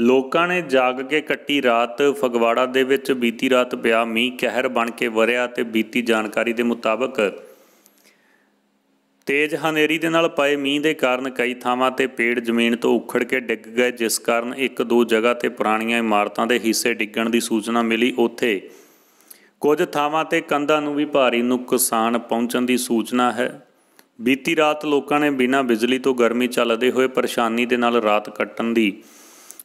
ਲੋਕਾਂ ਨੇ ਜਾਗ ਕੇ ਕੱਟੀ ਰਾਤ ਫਗਵਾੜਾ ਦੇ ਵਿੱਚ ਬੀਤੀ ਰਾਤ ਪਿਆ ਮੀਂਹ ਕਹਿਰ ਬਣ ਕੇ ਵਰਿਆ ਤੇ ਬੀਤੀ ਜਾਣਕਾਰੀ ਦੇ ਮੁਤਾਬਕ ਤੇਜ਼ ਹਨੇਰੀ ਦੇ ਨਾਲ ਪਏ ਮੀਂਹ ਦੇ ਕਾਰਨ ਕਈ ਥਾਵਾਂ ਤੇ ਪੇੜ ਜ਼ਮੀਨ ਤੋਂ ਉਖੜ ਕੇ ਡਿੱਗ ਗਏ ਜਿਸ ਕਾਰਨ ਇੱਕ ਦੋ ਜਗ੍ਹਾ ਤੇ ਪੁਰਾਣੀਆਂ ਇਮਾਰਤਾਂ ਦੇ ਹਿੱਸੇ ਡਿੱਗਣ ਦੀ ਸੂਚਨਾ ਮਿਲੀ ਉੱਥੇ ਕੁਝ ਥਾਵਾਂ ਤੇ ਕੰਧਾਂ ਨੂੰ ਵੀ ਭਾਰੀ ਨੁਕਸਾਨ ਪਹੁੰਚਣ ਦੀ ਸੂਚਨਾ ਹੈ ਬੀਤੀ ਰਾਤ ਲੋਕਾਂ ਨੇ ਬਿਨਾਂ ਬਿਜਲੀ ਤੋਂ ਗਰਮੀ ਚੱਲਦੇ ਹੋਏ ਪਰੇਸ਼ਾਨੀ ਦੇ ਨਾਲ ਰਾਤ ਕੱਟਣ ਦੀ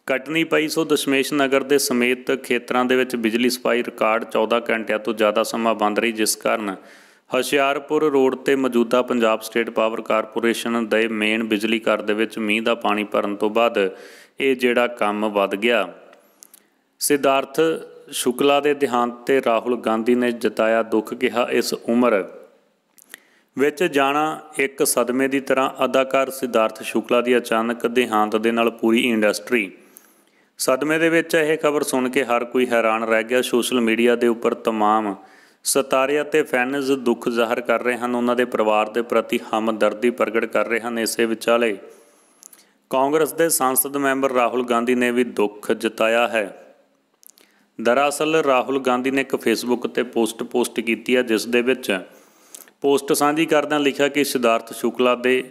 ਕਟਨੀ ਪਈ ਸੋ ਦਸ਼ਮੇਸ਼ ਨਗਰ ਦੇ ਸਮੇਤ ਖੇਤਰਾਂ ਦੇ ਵਿੱਚ ਬਿਜਲੀ ਸਪਾਈ ਰਿਕਾਰਡ 14 ਘੰਟਿਆਂ ਤੋਂ ਜ਼ਿਆਦਾ ਸਮਾਂ ਬੰਦ ਰਹੀ ਜਿਸ ਕਾਰਨ ਹਸ਼ਿਆਰਪੁਰ ਰੋਡ ਤੇ ਮੌਜੂਦਾ ਪੰਜਾਬ ਸਟੇਟ ਪਾਵਰ ਕਾਰਪੋਰੇਸ਼ਨ ਦੇ ਮੇਨ ਬਿਜਲੀ ਘਰ ਦੇ ਵਿੱਚ ਮੀਂਹ ਦਾ ਪਾਣੀ ਭਰਨ ਤੋਂ ਬਾਅਦ ਇਹ ਜਿਹੜਾ ਕੰਮ ਵੱਧ ਗਿਆ ਸਿਧਾਰਥ ਸ਼ੁਕਲਾ ਦੇ ਦੇਹਾਂਤ ਤੇ ਰਾਹੁਲ ਗਾਂਧੀ ਨੇ ਜਤਾਇਆ ਦੁੱਖ ਕਿਹਾ ਇਸ ਉਮਰ ਵਿੱਚ ਜਾਣਾ ਇੱਕ ਸਦਮੇ ਦੀ ਤਰ੍ਹਾਂ ਅਦਾਕਾਰ ਸਿਧਾਰਥ ਸ਼ੁਕਲਾ ਦੀ ਅਚਾਨਕ ਦੇਹਾਂਤ ਦੇ ਨਾਲ ਪੂਰੀ ਇੰਡਸਟਰੀ ਸਦਮੇ ਦੇ ਵਿੱਚ ਇਹ ਖਬਰ ਸੁਣ ਕੇ ਹਰ ਕੋਈ ਹੈਰਾਨ ਰਹਿ ਗਿਆ ਸੋਸ਼ਲ ਮੀਡੀਆ ਦੇ ਉੱਪਰ तमाम ਸਤਾਰੇ ਅਤੇ ਫੈਨਸ ਦੁੱਖ ਜ਼ਾਹਰ ਕਰ ਰਹੇ ਹਨ ਉਹਨਾਂ ਦੇ ਪਰਿਵਾਰ ਦੇ ਪ੍ਰਤੀ ਹਮਦਰਦੀ ਪ੍ਰਗਟ ਕਰ ਰਹੇ ਹਨ ਇਸੇ ਵਿਚਾਲੇ ਕਾਂਗਰਸ ਦੇ ਸੰਸਦ ਮੈਂਬਰ ਰਾਹੁਲ ਗਾਂਧੀ ਨੇ ਵੀ ਦੁੱਖ ਜਤਾਇਆ ਹੈ ਦਰਅਸਲ ਰਾਹੁਲ ਗਾਂਧੀ ਨੇ ਇੱਕ ਫੇਸਬੁੱਕ ਤੇ ਪੋਸਟ ਪੋਸਟ ਕੀਤੀ ਹੈ ਜਿਸ ਦੇ ਵਿੱਚ ਪੋਸਟ ਸਾਂਝੀ ਕਰਦਿਆਂ ਲਿਖਿਆ ਕਿ ਸਿਧਾਰਥ ਸ਼ੁਕਲਾ ਦੇ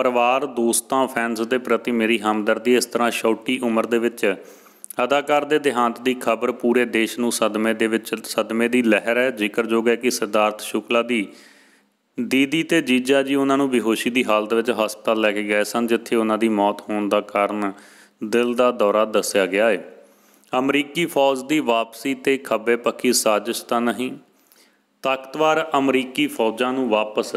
ਪਰਿਵਾਰ ਦੋਸਤਾਂ ਫੈਨਸ ਦੇ ਪ੍ਰਤੀ ਮੇਰੀ ਹਮਦਰਦੀ ਇਸ ਤਰ੍ਹਾਂ ਛੋਟੀ ਉਮਰ ਦੇ ਵਿੱਚ ਅਦਾਕਾਰ ਦੇ ਦੇਹਾਂਤ ਦੀ ਖਬਰ ਪੂਰੇ ਦੇਸ਼ ਨੂੰ ਸਦਮੇ ਦੇ ਵਿੱਚ ਸਦਮੇ ਦੀ ਲਹਿਰ ਹੈ ਜ਼ਿਕਰਯੋਗ ਹੈ ਕਿ ਸਰਦਾਰਤ ਸ਼ੁਕਲਾ ਦੀ ਦੀਦੀ ਤੇ ਜੀਜਾ ਜੀ ਉਹਨਾਂ ਨੂੰ ਬੇਹੋਸ਼ੀ ਦੀ ਹਾਲਤ ਵਿੱਚ ਹਸਪਤਾਲ ਲੈ ਕੇ ਗਏ ਸਨ ਜਿੱਥੇ ਉਹਨਾਂ ਦੀ ਮੌਤ ਹੋਣ ਦਾ ਕਾਰਨ ਦਿਲ ਦਾ ਦੌਰਾ ਦੱਸਿਆ ਗਿਆ ਹੈ ਅਮਰੀਕੀ ਫੌਜ ਦੀ ਵਾਪਸੀ ਤੇ ਖੱਬੇ ਪੱਖੀ ਸਾਜ਼ਿਸ਼ ਤਾਂ ਨਹੀਂ ਤਾਕਤਵਰ ਅਮਰੀਕੀ ਫੌਜਾਂ ਨੂੰ ਵਾਪਸ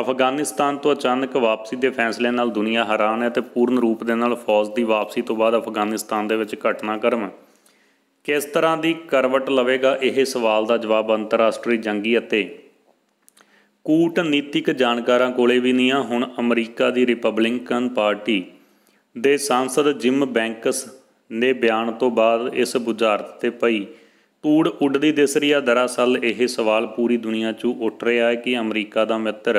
ਅਫਗਾਨਿਸਤਾਨ ਤੋਂ ਅਚਾਨਕ ਵਾਪਸੀ ਦੇ ਫੈਸਲੇ ਨਾਲ ਦੁਨੀਆ ਹੈਰਾਨ ਹੈ ਤੇ ਪੂਰਨ ਰੂਪ ਦੇ ਨਾਲ ਫੌਜ ਦੀ ਵਾਪਸੀ ਤੋਂ ਬਾਅਦ ਅਫਗਾਨਿਸਤਾਨ ਦੇ ਵਿੱਚ ਘਟਨਾਕ੍ਰਮ ਕਿਸ ਤਰ੍ਹਾਂ ਦੀ ਕਰਵਟ ਲਵੇਗਾ ਇਹ ਸਵਾਲ ਦਾ ਜਵਾਬ ਅੰਤਰਰਾਸ਼ਟਰੀ ਜੰਗੀ ਅਤੇ ਕੂਟਨੀਤਿਕ ਜਾਣਕਾਰਾਂ ਕੋਲੇ ਵੀ ਨਹੀਂ ਆ ਹੁਣ ਅਮਰੀਕਾ ਦੀ ਰਿਪਬਲਿਕਨ ਪਾਰਟੀ ਦੇ ਸੰਸਦ ਜਿਮ ਬੈਂਕਸ ਨੇ ਬਿਆਨ ਤੋਂ ਬਾਅਦ ਇਸ ਬੁਝਾਰਤ ਤੇ ਪਈ ਤੂੜ ਉੱਡਦੀ ਦਿਸ ਰਹੀ ਆ ਦਰਅਸਲ ਇਹ ਸਵਾਲ ਪੂਰੀ ਦੁਨੀਆ 'ਚ ਉੱਠ ਰਿਹਾ ਹੈ ਕਿ ਅਮਰੀਕਾ ਦਾ ਮਿੱਤਰ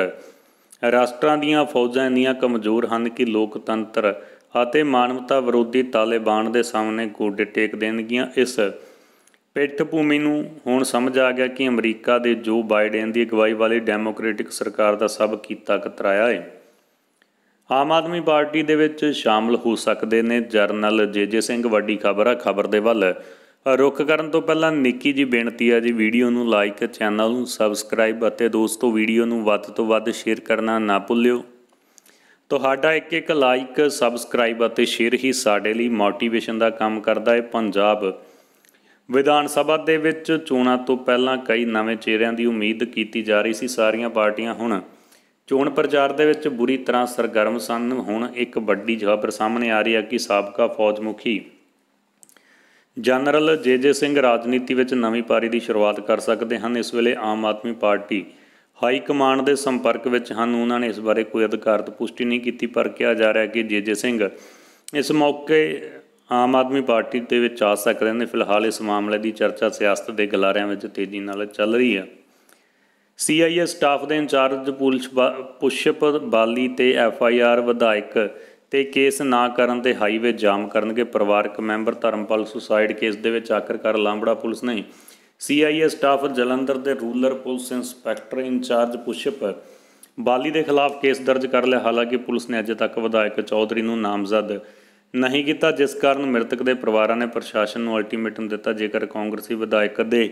ਰਾਸ਼ਟਰਾਂ ਦੀਆਂ ਫੌਜਾਂ ਇੰਨੀਆਂ ਕਮਜ਼ੋਰ ਹਨ ਕਿ ਲੋਕਤੰਤਰ ਅਤੇ ਮਾਨਵਤਾ ਵਿਰੋਧੀ ਤਾਲਿਬਾਨ ਦੇ ਸਾਹਮਣੇ ਗੋਡੇ ਟੇਕ ਦੇਣਗੀਆਂ ਇਸ ਪਿੱਠ ਭੂਮੀ ਨੂੰ ਹੁਣ ਸਮਝ ਆ ਗਿਆ ਕਿ ਅਮਰੀਕਾ ਦੇ ਜੋ ਬਾਈਡਨ ਦੀ ਅਗਵਾਈ ਵਾਲੀ ਡੈਮੋਕ੍ਰੈਟਿਕ ਸਰਕਾਰ ਦਾ ਸਭ ਕੀਤਾ ਕਤਰਾਇਆ ਹੈ ਆਮ ਆਦਮੀ ਪਾਰਟੀ ਦੇ ਵਿੱਚ ਸ਼ਾਮਲ ਹੋ ਸਕਦੇ ਨੇ ਜਰਨਲ ਜੇਜੇ ਸਿੰਘ ਵੱਡੀ ਖਬਰ ਆ ਖਬਰ ਦੇ ਵੱਲ ਰੁਕ ਕਰਨ ਤੋਂ ਪਹਿਲਾਂ ਨਿੱਕੀ ਜੀ ਬੇਨਤੀ ਆ ਜੀ ਵੀਡੀਓ ਨੂੰ ਲਾਈਕ ਚੈਨਲ ਨੂੰ ਸਬਸਕ੍ਰਾਈਬ ਅਤੇ ਦੋਸਤੋ ਵੀਡੀਓ ਨੂੰ ਵੱਧ ਤੋਂ ਵੱਧ ਸ਼ੇਅਰ ਕਰਨਾ ਨਾ ਭੁੱਲਿਓ ਤੁਹਾਡਾ ਇੱਕ ਇੱਕ ਲਾਈਕ ਸਬਸਕ੍ਰਾਈਬ ਅਤੇ ਸ਼ੇਅਰ ਹੀ ਸਾਡੇ ਲਈ ਮੋਟੀਵੇਸ਼ਨ ਦਾ ਕੰਮ ਕਰਦਾ ਹੈ ਪੰਜਾਬ ਵਿਧਾਨ ਸਭਾ ਦੇ ਵਿੱਚ ਚੋਣਾਂ ਤੋਂ ਪਹਿਲਾਂ ਕਈ ਨਵੇਂ ਚਿਹਰਿਆਂ ਦੀ ਉਮੀਦ ਕੀਤੀ ਜਾ ਰਹੀ ਸੀ ਸਾਰੀਆਂ ਪਾਰਟੀਆਂ ਹੁਣ ਚੋਣ ਪ੍ਰਚਾਰ ਦੇ ਵਿੱਚ ਬੁਰੀ ਤਰ੍ਹਾਂ ਸਰਗਰਮ ਸਨ ਹੁਣ ਇੱਕ ਵੱਡੀ ਖਬਰ ਸਾਹਮਣੇ ਆ ਰਹੀ ਹੈ ਕਿ ਸਾਬਕਾ ਫੌਜ ਮੁਖੀ ਜਨਰਲ ਜੇ ਜੇ ਸਿੰਘ ਰਾਜਨੀਤੀ ਵਿੱਚ ਨਵੀਂ ਪਾਰੀ ਦੀ ਸ਼ੁਰੂਆਤ ਕਰ ਸਕਦੇ ਹਨ ਇਸ ਵੇਲੇ Aam Aadmi party high command ਦੇ ਸੰਪਰਕ ਵਿੱਚ ਹਨ ਉਹਨਾਂ ਨੇ ਇਸ ਬਾਰੇ ਕੋਈ ਅਧਿਕਾਰਤ ਪੁਸ਼ਟੀ ਨਹੀਂ ਕੀਤੀ ਪਰ ਕਿਹਾ ਜਾ ਰਿਹਾ ਕਿ ਜੇ ਜੇ ਸਿੰਘ ਇਸ ਮੌਕੇ ਆਮ ਆਦਮੀ ਪਾਰਟੀ ਦੇ ਵਿੱਚ ਆ ਸਕਦੇ ਨੇ ਫਿਲਹਾਲ ਇਸ ਮਾਮਲੇ ਦੀ ਚਰਚਾ ਸਿਆਸਤ ਦੇ ਗਲਾਰਿਆਂ ਵਿੱਚ ਤੇਜ਼ੀ ਨਾਲ ਚੱਲ ਰਹੀ ਹੈ ਸੀਆਈਏ ਸਟਾਫ ਦੇ ਇੰਚਾਰਜ ਪੁਲਿਸ ਪੁਸ਼ਪ ਬਾਲੀ ਤੇ ਐਫਆਈਆਰ ਵਿਧਾਇਕ ਤੇ ਕੇਸ ਨਾ ਕਰਨ ਤੇ ਹਾਈਵੇ ਜਾਮ ਕਰਨਗੇ ਪਰਿਵਾਰਕ ਮੈਂਬਰ ਧਰਮਪਾਲ ਸੁਸਾਈਡ ਕੇਸ ਦੇ ਵਿੱਚ ਆਖਰਕਾਰ ਲਾਂਬੜਾ ਪੁਲਿਸ ਨੇ ਸੀਆਈਏ ਸਟਾਫ ਜਲੰਧਰ ਦੇ rural police inspector incharge Pushp Bali ਦੇ ਖਿਲਾਫ ਕੇਸ ਦਰਜ ਕਰ ਲਿਆ ਹਾਲਾਂਕਿ ਪੁਲਿਸ ਨੇ ਅਜੇ ਤੱਕ ਵਿਧਾਇਕ ਚੌਧਰੀ ਨੂੰ ਨਾਮਜ਼ਦ ਨਹੀਂ ਕੀਤਾ ਜਿਸ ਕਾਰਨ ਮ੍ਰਿਤਕ ਦੇ ਪਰਿਵਾਰਾਂ ਨੇ ਪ੍ਰਸ਼ਾਸਨ ਨੂੰ ਅਲਟੀਮੇਟਮ ਦਿੱਤਾ ਜੇਕਰ ਕਾਂਗਰਸੀ ਵਿਧਾਇਕ ਦੇ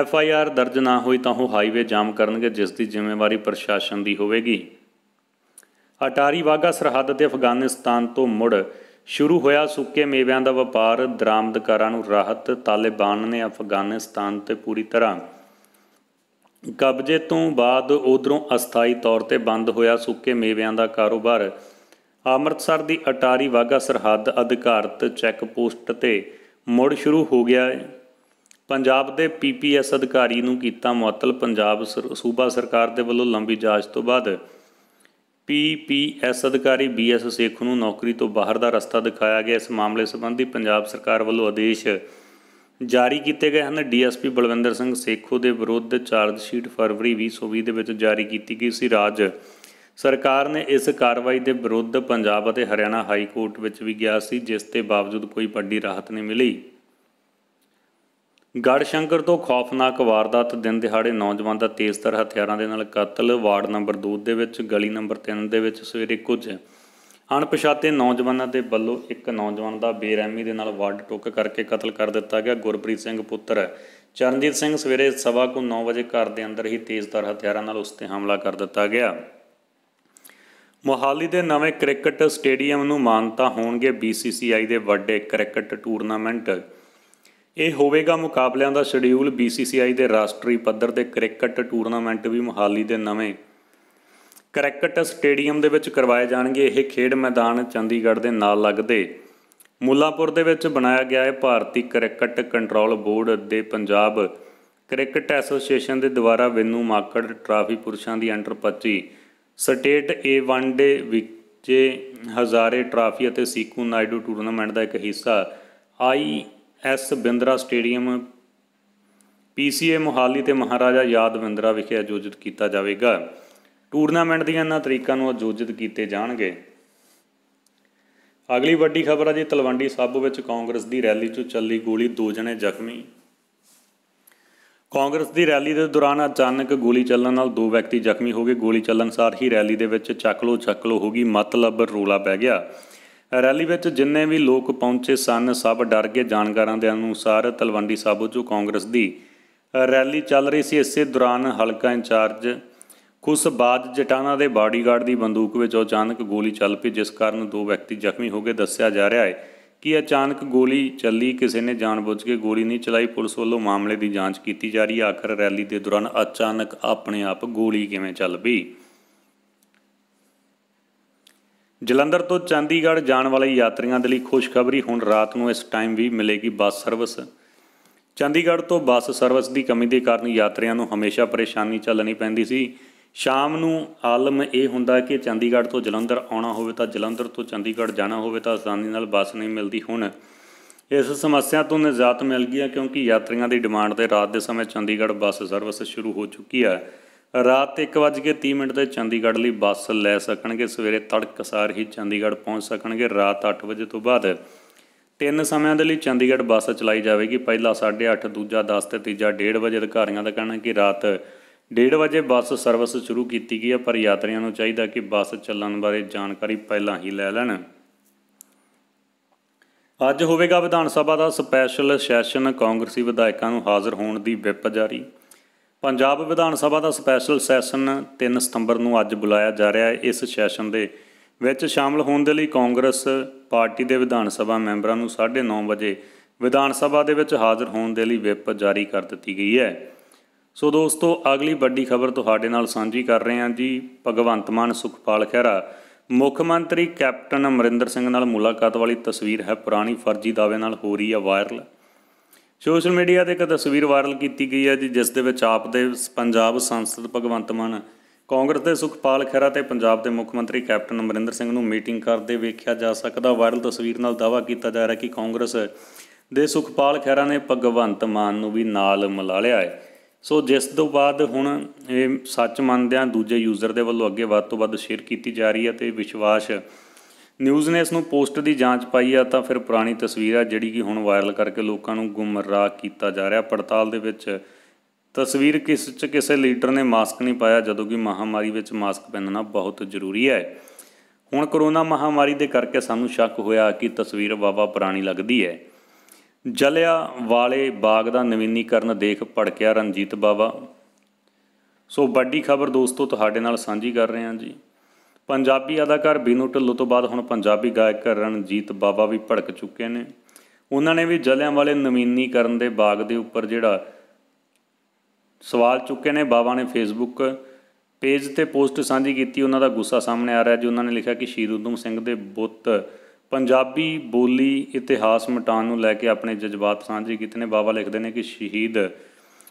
ਐਫਆਈਆਰ ਦਰਜ ਨਾ ਹੋਈ ਤਾਂ ਉਹ ਹਾਈਵੇ ਜਾਮ ਕਰਨਗੇ ਜਿਸ ਦੀ ਜ਼ਿੰਮੇਵਾਰੀ ਪ੍ਰਸ਼ਾਸਨ ਦੀ ਹੋਵੇਗੀ ਅਟਾਰੀ ਵਾਗਾ ਸਰਹੱਦ ਤੇ ਅਫਗਾਨਿਸਤਾਨ ਤੋਂ ਮੁੜ ਸ਼ੁਰੂ ਹੋਇਆ ਸੁੱਕੇ ਮੇਵਿਆਂ ਦਾ ਵਪਾਰ ਦਰਾਮਦਕਾਰਾਂ ਨੂੰ ਰਾਹਤ ਤਾਲਿਬਾਨ ਨੇ ਅਫਗਾਨਿਸਤਾਨ ਤੇ ਪੂਰੀ ਤਰ੍ਹਾਂ ਕਬਜ਼ੇ ਤੋਂ ਬਾਅਦ ਉਧਰੋਂ ਅਸਥਾਈ ਤੌਰ ਤੇ ਬੰਦ ਹੋਇਆ ਸੁੱਕੇ ਮੇਵਿਆਂ ਦਾ ਕਾਰੋਬਾਰ ਅੰਮ੍ਰਿਤਸਰ ਦੀ ਅਟਾਰੀ ਵਾਗਾ ਸਰਹੱਦ ਅਧਿਕਾਰਤ ਚੈੱਕ ਪੋਸਟ ਤੇ ਮੁੜ ਸ਼ੁਰੂ ਹੋ ਗਿਆ ਹੈ ਪੰਜਾਬ ਦੇ ਪੀਪੀਐਸ ਅਧਿਕਾਰੀ ਨੂੰ ਕੀਤਾ ਮੁਅਤਲ ਪੰਜਾਬ ਸੂਬਾ ਸਰਕਾਰ ਦੇ ਵੱਲੋਂ ਲੰਬੀ ਜਾਂਚ ਤੋਂ ਬਾਅਦ ਪੀਪੀਐਸ ਅਧਿਕਾਰੀ ਬੀਐਸ ਸੇਖ ਨੂੰ ਨੌਕਰੀ ਤੋਂ ਬਾਹਰ ਦਾ ਰਸਤਾ ਦਿਖਾਇਆ ਗਿਆ ਇਸ ਮਾਮਲੇ ਸੰਬੰਧੀ ਪੰਜਾਬ ਸਰਕਾਰ ਵੱਲੋਂ ਆਦੇਸ਼ ਜਾਰੀ ਕੀਤੇ ਗਏ ਹਨ ਡੀਐਸਪੀ ਬਲਵਿੰਦਰ ਸਿੰਘ ਸੇਖੋ ਦੇ ਵਿਰੁੱਧ ਚਾਰਜ ਸ਼ੀਟ ਫਰਵਰੀ 2020 ਦੇ ਵਿੱਚ ਜਾਰੀ ਕੀਤੀ ਗਈ ਸੀ ਰਾਜ ਸਰਕਾਰ ਨੇ ਇਸ ਕਾਰਵਾਈ ਦੇ ਵਿਰੁੱਧ ਪੰਜਾਬ ਅਤੇ ਹਰਿਆਣਾ ਹਾਈ ਕੋਰਟ ਵਿੱਚ ਵੀ ਗਿਆ ਸੀ ਜਿਸ ਤੇ ਬਾਵਜੂਦ ਕੋਈ ਵੱਡੀ ਰਾਹਤ ਨਹੀਂ ਮਿਲੀ ਗੜਸ਼ੰਕਰ ਤੋਂ ਖੌਫਨਾਕ ਵਾਰਦਾਤ ਦਿਨ ਦਿਹਾੜੇ ਨੌਜਵਾਨ ਦਾ ਤੇਜ਼ਤਰ ਹਥਿਆਰਾਂ ਦੇ ਨਾਲ ਕਤਲ ਵਾਰਡ ਨੰਬਰ 2 ਦੇ ਵਿੱਚ ਗਲੀ ਨੰਬਰ 3 ਦੇ ਵਿੱਚ ਸਵੇਰੇ ਕੁਝ ਅਣਪਛਾਤੇ ਨੌਜਵਾਨਾਂ ਦੇ ਵੱਲੋਂ ਇੱਕ ਨੌਜਵਾਨ ਦਾ ਬੇਰਹਿਮੀ ਦੇ ਨਾਲ ਵੱਡ ਟੁੱਕ ਕਰਕੇ ਕਤਲ ਕਰ ਦਿੱਤਾ ਗਿਆ ਗੁਰਪ੍ਰੀਤ ਸਿੰਘ ਪੁੱਤਰ ਚਰਨਜੀਤ ਸਿੰਘ ਸਵੇਰੇ ਸਵਾ ਕੁ 9 ਵਜੇ ਘਰ ਦੇ ਅੰਦਰ ਹੀ ਤੇਜ਼ਤਰ ਹਥਿਆਰਾਂ ਨਾਲ ਉਸ ਤੇ ਹਮਲਾ ਕਰ ਦਿੱਤਾ ਗਿਆ ਮੋਹਾਲੀ ਦੇ ਨਵੇਂ ਕ੍ਰਿਕਟ ਸਟੇਡੀਅਮ ਨੂੰ ਮਾਨਤਾ ਹੋਣਗੇ BCCI ਦੇ ਵੱਡੇ ਕ੍ਰਿਕਟ ਟੂਰਨਾਮੈਂਟ ਇਹ ਹੋਵੇਗਾ ਮੁਕਾਬਲਿਆਂ ਦਾ ਸ਼ਡਿਊਲ BCCI ਦੇ ਰਾਸ਼ਟਰੀ ਪੱਧਰ ਦੇ ਕ੍ਰਿਕਟ ਟੂਰਨਾਮੈਂਟ ਵੀ ਮੁਹਾਲੀ ਦੇ ਨਵੇਂ ਕ੍ਰਿਕਟ ਸਟੇਡੀਅਮ ਦੇ ਵਿੱਚ ਕਰਵਾਏ ਜਾਣਗੇ ਇਹ ਖੇਡ ਮੈਦਾਨ ਚੰਡੀਗੜ੍ਹ ਦੇ ਨਾਲ ਲੱਗਦੇ ਮੁੱਲਾਪੁਰ ਦੇ ਵਿੱਚ ਬਣਾਇਆ ਗਿਆ ਹੈ ਭਾਰਤੀ ਕ੍ਰਿਕਟ ਕੰਟਰੋਲ ਬੋਰਡ ਦੇ ਪੰਜਾਬ ਕ੍ਰਿਕਟ ਐਸੋਸੀਏਸ਼ਨ ਦੇ ਦੁਆਰਾ ਵਿਨੂ ਮਾਕੜ ਟਰਾਫੀ ਪੁਰਸ਼ਾਂ ਦੀ ਅੰਡਰ 25 ਸਟੇਟ A1 ਡੇ ਵਿੱਚ ਹਜ਼ਾਰੇ ਟਰਾਫੀ ਅਤੇ ਸੀਕੂ ਨਾਇਡੂ ਟੂਰਨਾਮੈਂਟ ਦਾ ਇੱਕ ਹਿੱਸਾ I S Bindra stadium PCA Mohali ਤੇ ਮਹਾਰਾਜਾ ਯਾਦਵਿੰਦਰਾ ਵਿਖੇ ਆਯੋਜਿਤ ਕੀਤਾ ਜਾਵੇਗਾ ਟੂਰਨਾਮੈਂਟ ਦੀਆਂ ਇਹਨਾਂ ਤਰੀਕਾਂ ਨੂੰ ਆਯੋਜਿਤ ਕੀਤੇ ਜਾਣਗੇ ਅਗਲੀ ਵੱਡੀ ਖਬਰ ਹੈ ਜੀ ਤਲਵੰਡੀ ਸਾਬੋ ਵਿੱਚ ਕਾਂਗਰਸ ਦੀ ਰੈਲੀ 'ਚ ਚੱਲੀ ਗੋਲੀ ਦੋ ਜਣੇ ਜ਼ਖਮੀ ਕਾਂਗਰਸ ਦੀ ਰੈਲੀ ਦੇ ਦੌਰਾਨ ਅਚਾਨਕ ਗੋਲੀ ਚੱਲਣ ਨਾਲ ਦੋ ਵਿਅਕਤੀ ਜ਼ਖਮੀ ਹੋ ਗਏ ਗੋਲੀ ਚੱਲਣ ਸਾਰ ਹੀ ਰੈਲੀ ਦੇ ਵਿੱਚ ਚੱਕਲੋ ਚੱਕਲੋ ਹੋ ਗਈ ਮਤਲਬ ਰੋਲਾ ਪੈ ਗਿਆ ਰੈਲੀ ਵਿੱਚ ਜਿੰਨੇ ਵੀ ਲੋਕ ਪਹੁੰਚੇ ਸਨ ਸਭ ਡਰ ਗਏ ਜਾਣਕਾਰਾਂ ਦੇ ਅਨੁਸਾਰ ਤਲਵੰਡੀ ਸਾਬੋ ਚੋਂ ਕਾਂਗਰਸ ਦੀ ਰੈਲੀ ਚੱਲ ਰਹੀ ਸੀ ਇਸੇ ਦੌਰਾਨ ਹਲਕਾ ਇੰਚਾਰਜ ਖੁਸ਼ਬਾਜ ਜਟਾਣਾ ਦੇ ਬਾਡੀਗਾਰਡ ਦੀ ਬੰਦੂਕ ਵਿੱਚ ਅਚਾਨਕ ਗੋਲੀ ਚੱਲ ਪਈ ਜਿਸ ਕਾਰਨ ਦੋ ਵਿਅਕਤੀ ਜ਼ਖਮੀ ਹੋ ਗਏ ਦੱਸਿਆ ਜਾ ਰਿਹਾ ਹੈ ਕਿ ਅਚਾਨਕ ਗੋਲੀ ਚੱਲੀ ਕਿਸੇ ਨੇ ਜਾਣਬੁੱਝ ਕੇ ਗੋਲੀ ਨਹੀਂ ਚਲਾਈ ਪੁਲਿਸ ਵੱਲੋਂ ਮਾਮਲੇ ਦੀ ਜਾਂਚ ਕੀਤੀ ਜਾ ਰਹੀ ਹੈ ਆਖਰ ਰੈਲੀ ਦੇ ਦੌਰਾਨ ਅਚਾਨਕ ਆਪਣੇ ਆਪ ਗੋਲੀ ਕਿਵੇਂ ਚੱਲ ਪਈ ਜਲੰਧਰ ਤੋਂ ਚੰਡੀਗੜ੍ਹ ਜਾਣ ਵਾਲੇ ਯਾਤਰੀਆਂ ਦੇ ਲਈ ਖੁਸ਼ਖਬਰੀ ਹੁਣ ਰਾਤ ਨੂੰ ਇਸ ਟਾਈਮ ਵੀ ਮਿਲੇਗੀ ਬੱਸ ਸਰਵਿਸ ਚੰਡੀਗੜ੍ਹ ਤੋਂ ਬੱਸ ਸਰਵਿਸ ਦੀ ਕਮੀ ਦੇ ਕਾਰਨ ਯਾਤਰੀਆਂ ਨੂੰ ਹਮੇਸ਼ਾ ਪਰੇਸ਼ਾਨੀ ਚੱਲਣੀ ਪੈਂਦੀ ਸੀ ਸ਼ਾਮ ਨੂੰ ਆਲਮ ਇਹ ਹੁੰਦਾ ਕਿ ਚੰਡੀਗੜ੍ਹ ਤੋਂ ਜਲੰਧਰ ਆਉਣਾ ਹੋਵੇ ਤਾਂ ਜਲੰਧਰ ਤੋਂ ਚੰਡੀਗੜ੍ਹ ਜਾਣਾ ਹੋਵੇ ਤਾਂ ਆਸਾਨੀ ਨਾਲ ਬੱਸ ਨਹੀਂ ਮਿਲਦੀ ਹੁਣ ਇਸ ਸਮੱਸਿਆ ਤੋਂ ਨਿਜਾਤ ਮਿਲ ਗਈ ਹੈ ਕਿਉਂਕਿ ਯਾਤਰੀਆਂ ਦੀ ਡਿਮਾਂਡ ਤੇ ਰਾਤ ਦੇ ਸਮੇਂ ਚੰਡੀਗੜ੍ਹ ਬੱਸ ਸਰਵਿਸ ਸ਼ੁਰੂ ਹੋ ਚੁੱਕੀ ਹੈ ਰਾਤ 1:30 ਮਿੰਟ ਤੇ ਚੰਡੀਗੜ੍ਹ ਲਈ ਬੱਸ ਲੈ ਸਕਣਗੇ ਸਵੇਰੇ ਤੜਕਸਾਰ ਹੀ ਚੰਡੀਗੜ੍ਹ ਪਹੁੰਚ ਸਕਣਗੇ ਰਾਤ 8 ਵਜੇ ਤੋਂ ਬਾਅਦ ਤਿੰਨ ਸਮਿਆਂ ਦੇ ਲਈ ਚੰਡੀਗੜ੍ਹ ਬੱਸ ਚਲਾਈ ਜਾਵੇਗੀ ਪਹਿਲਾ 8:30 ਦੂਜਾ 10 ਤੇ ਤੀਜਾ 1:30 ਵਜੇ ਅਧਿਕਾਰੀਆਂ ਦਾ ਕਹਿਣਾ ਕਿ ਰਾਤ 1:30 ਵਜੇ ਬੱਸ ਸਰਵਿਸ ਸ਼ੁਰੂ ਕੀਤੀ ਗਈ ਹੈ ਪਰ ਯਾਤਰੀਆਂ ਨੂੰ ਚਾਹੀਦਾ ਕਿ ਬੱਸ ਚੱਲਣ ਬਾਰੇ ਜਾਣਕਾਰੀ ਪਹਿਲਾਂ ਹੀ ਲੈ ਲੈਣ ਅੱਜ ਹੋਵੇਗਾ ਵਿਧਾਨ ਸਭਾ ਦਾ ਸਪੈਸ਼ਲ ਸੈਸ਼ਨ ਕਾਂਗਰਸੀ ਵਿਧਾਇਕਾਂ ਨੂੰ ਹਾਜ਼ਰ ਹੋਣ ਦੀ ਵਿਪ ਜਾਰੀ ਪੰਜਾਬ ਵਿਧਾਨ ਸਭਾ ਦਾ ਸਪੈਸ਼ਲ ਸੈਸ਼ਨ 3 ਸਤੰਬਰ ਨੂੰ ਅੱਜ ਬੁਲਾਇਆ ਜਾ ਰਿਹਾ ਹੈ ਇਸ ਸੈਸ਼ਨ ਦੇ ਵਿੱਚ ਸ਼ਾਮਲ ਹੋਣ ਦੇ ਲਈ ਕਾਂਗਰਸ ਪਾਰਟੀ ਦੇ ਵਿਧਾਨ ਸਭਾ ਮੈਂਬਰਾਂ ਨੂੰ 9:30 ਵਜੇ ਵਿਧਾਨ ਸਭਾ ਦੇ ਵਿੱਚ ਹਾਜ਼ਰ ਹੋਣ ਦੇ ਲਈ ਵਿਪ ਜਾਰੀ ਕਰ ਦਿੱਤੀ ਗਈ ਹੈ ਸੋ ਦੋਸਤੋ ਅਗਲੀ ਵੱਡੀ ਖਬਰ ਤੁਹਾਡੇ ਨਾਲ ਸਾਂਝੀ ਕਰ ਰਹੇ ਹਾਂ ਜੀ ਭਗਵੰਤ ਮਾਨ ਸੁਖਪਾਲ ਖਹਿਰਾ ਮੁੱਖ ਮੰਤਰੀ ਕੈਪਟਨ ਅਮਰਿੰਦਰ ਸਿੰਘ ਨਾਲ ਮੁਲਾਕਾਤ ਵਾਲੀ ਤਸਵੀਰ ਹੈ ਪੁਰਾਣੀ ਫਰਜ਼ੀ ਦਾਅਵੇ ਨਾਲ ਹੋ ਰਹੀ ਹੈ ਵਾਇਰਲ ਸੋਸ਼ਲ ਮੀਡੀਆ ਤੇ ਇੱਕ ਤਸਵੀਰ ਵਾਇਰਲ ਕੀਤੀ ਗਈ ਹੈ ਜਿਸ ਦੇ ਵਿੱਚ ਆਪ ਦੇ ਪੰਜਾਬ ਸੰਸਦ ਭਗਵੰਤ ਮਾਨ ਕਾਂਗਰਸ ਦੇ ਸੁਖਪਾਲ ਖਹਿਰਾ ਤੇ ਪੰਜਾਬ ਦੇ ਮੁੱਖ ਮੰਤਰੀ ਕੈਪਟਨ ਅਮਰਿੰਦਰ ਸਿੰਘ ਨੂੰ ਮੀਟਿੰਗ ਕਰਦੇ ਵੇਖਿਆ ਜਾ ਸਕਦਾ ਵਾਇਰਲ ਤਸਵੀਰ ਨਾਲ ਦਾਵਾ ਕੀਤਾ ਜਾ ਰਿਹਾ ਕਿ ਕਾਂਗਰਸ ਦੇ ਸੁਖਪਾਲ ਖਹਿਰਾ ਨੇ ਭਗਵੰਤ ਮਾਨ ਨੂੰ ਵੀ ਨਾਲ ਮਿਲਾ ਲਿਆ ਹੈ ਸੋ ਜਿਸ ਤੋਂ ਬਾਅਦ ਹੁਣ ਇਹ ਸੱਚ ਮੰਨਦਿਆਂ ਦੂਜੇ ਯੂਜ਼ਰ ਦੇ ਵੱਲੋਂ ਅੱਗੇ ਵੱਧ ਤੋਂ ਵੱਧ ਸ਼ੇਅਰ ਕੀਤੀ ਜਾ ਰਹੀ ਹੈ ਤੇ ਵਿਸ਼ਵਾਸ ਨਿਊਜ਼ ਨੇ ਇਸ ਨੂੰ ਪੋਸਟ ਦੀ ਜਾਂਚ ਪਾਈ ਆ ਤਾਂ ਫਿਰ ਪੁਰਾਣੀ ਤਸਵੀਰ ਆ ਜਿਹੜੀ ਕਿ ਹੁਣ ਵਾਇਰਲ ਕਰਕੇ ਲੋਕਾਂ ਨੂੰ ਗੁੰਮਰਾਹ ਕੀਤਾ ਜਾ ਰਿਹਾ ਪੜਤਾਲ ਦੇ ਵਿੱਚ ਤਸਵੀਰ ਕਿਸ ਚ ਕਿਸੇ ਲੀਡਰ ਨੇ ਮਾਸਕ ਨਹੀਂ ਪਾਇਆ ਜਦੋਂ ਕਿ ਮਹਾਮਾਰੀ ਵਿੱਚ ਮਾਸਕ ਪਹਿਨਣਾ ਬਹੁਤ ਜ਼ਰੂਰੀ ਹੈ ਹੁਣ ਕਰੋਨਾ ਮਹਾਮਾਰੀ ਦੇ ਕਰਕੇ ਸਾਨੂੰ ਸ਼ੱਕ ਹੋਇਆ ਕਿ ਤਸਵੀਰ ਬਾਬਾ ਪੁਰਾਣੀ ਲੱਗਦੀ ਹੈ ਜਲਿਆ ਵਾਲੇ ਬਾਗ ਦਾ ਨਵੀਨੀਕਰਨ ਦੇਖ ਭੜਕਿਆ ਰਣਜੀਤ ਬਾਬਾ ਸੋ ਵੱਡੀ ਖਬਰ ਦੋਸਤੋ ਤੁਹਾਡੇ ਨਾਲ ਸਾਂਝੀ ਕਰ ਰਹੇ ਹਾਂ ਜੀ ਪੰਜਾਬੀ ਅਦਾਕਾਰ ਬੀਨੂ ਢਿੱਲੋਂ ਤੋਂ ਬਾਅਦ ਹੁਣ ਪੰਜਾਬੀ ਗਾਇਕ ਰਣਜੀਤ ਬਾਵਾ ਵੀ ਭੜਕ ਚੁੱਕੇ ਨੇ ਉਹਨਾਂ ਨੇ ਵੀ ਜਲਿਆਂ ਵਾਲੇ ਨਵੀਨੀਕਰਨ ਦੇ ਬਾਗ ਦੇ ਉੱਪਰ ਜਿਹੜਾ ਸਵਾਲ ਚੁੱਕੇ ਨੇ ਬਾਵਾ ਨੇ ਫੇਸਬੁੱਕ ਪੇਜ ਤੇ ਪੋਸਟ ਸਾਂਝੀ ਕੀਤੀ ਉਹਨਾਂ ਦਾ ਗੁੱਸਾ ਸਾਹਮਣੇ ਆ ਰਿਹਾ ਜੀ ਉਹਨਾਂ ਨੇ ਲਿਖਿਆ ਕਿ ਸ਼ਹੀਦ ਉਦਮ ਸਿੰਘ ਦੇ ਬੁੱਤ ਪੰਜਾਬੀ ਬੋਲੀ ਇਤਿਹਾਸ ਮਟਾਉਣ ਨੂੰ ਲੈ ਕੇ ਆਪਣੇ ਜਜ਼ਬਾਤ ਸਾਂਝੇ ਕੀਤੇ ਨੇ ਬਾਵਾ ਲਿਖਦੇ ਨੇ ਕਿ ਸ਼ਹੀਦ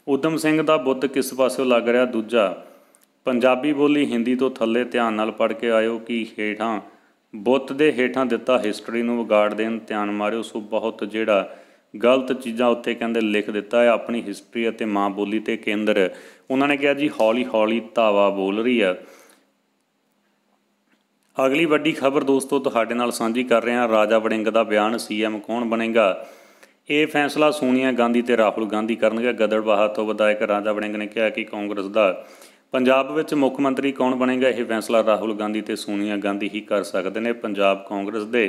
ਉਦਮ ਸਿੰਘ ਦਾ ਬੁੱਤ ਕਿਸ ਪਾਸੇ ਲੱਗ ਰਿਹਾ ਦੂਜਾ ਪੰਜਾਬੀ ਬੋਲੀ ਹਿੰਦੀ ਤੋਂ ਥੱਲੇ ਧਿਆਨ ਨਾਲ ਪੜ੍ਹ ਕੇ ਆਇਓ ਕਿ ਹੇਠਾਂ ਬੁੱਤ ਦੇ ਹੇਠਾਂ ਦਿੱਤਾ ਹਿਸਟਰੀ ਨੂੰ ਵਿਗਾੜ ਦੇਣ ਧਿਆਨ ਮਾਰਿਓ ਸੋ ਬਹੁਤ ਜਿਹੜਾ ਗਲਤ ਚੀਜ਼ਾਂ ਉੱਤੇ ਕਹਿੰਦੇ ਲਿਖ ਦਿੱਤਾ ਹੈ ਆਪਣੀ ਹਿਸਟਰੀ ਅਤੇ ਮਾਂ ਬੋਲੀ ਤੇ ਕੇਂਦਰ ਉਹਨਾਂ ਨੇ ਕਿਹਾ ਜੀ ਹੌਲੀ ਹੌਲੀ ਤਾਵਾ ਬੋਲ ਰਹੀ ਹੈ ਅਗਲੀ ਵੱਡੀ ਖਬਰ ਦੋਸਤੋ ਤੁਹਾਡੇ ਨਾਲ ਸਾਂਝੀ ਕਰ ਰਹੇ ਹਾਂ ਰਾਜਾ ਵੜਿੰਗ ਦਾ ਬਿਆਨ ਸੀਐਮ ਕੌਣ ਬਣੇਗਾ ਇਹ ਫੈਸਲਾ ਸੋਨੀਆ ਗਾਂਧੀ ਤੇ ਰਾਹੁਲ ਗਾਂਧੀ ਕਰਨਗੇ ਗਦੜਵਾਹਾ ਤੋਂ ਵਿਧਾਇਕ ਰਾਜਾ ਵੜਿੰਗ ਨੇ ਕਿਹਾ ਕਿ ਕਾਂਗਰਸ ਦਾ ਪੰਜਾਬ ਵਿੱਚ ਮੁੱਖ ਮੰਤਰੀ ਕੌਣ ਬਣੇਗਾ ਇਹ ਫੈਸਲਾ ਰਾਹੁਲ ਗਾਂਧੀ ਤੇ ਸੋਨੀਆ ਗਾਂਧੀ ਹੀ ਕਰ ਸਕਦੇ ਨੇ ਪੰਜਾਬ ਕਾਂਗਰਸ ਦੇ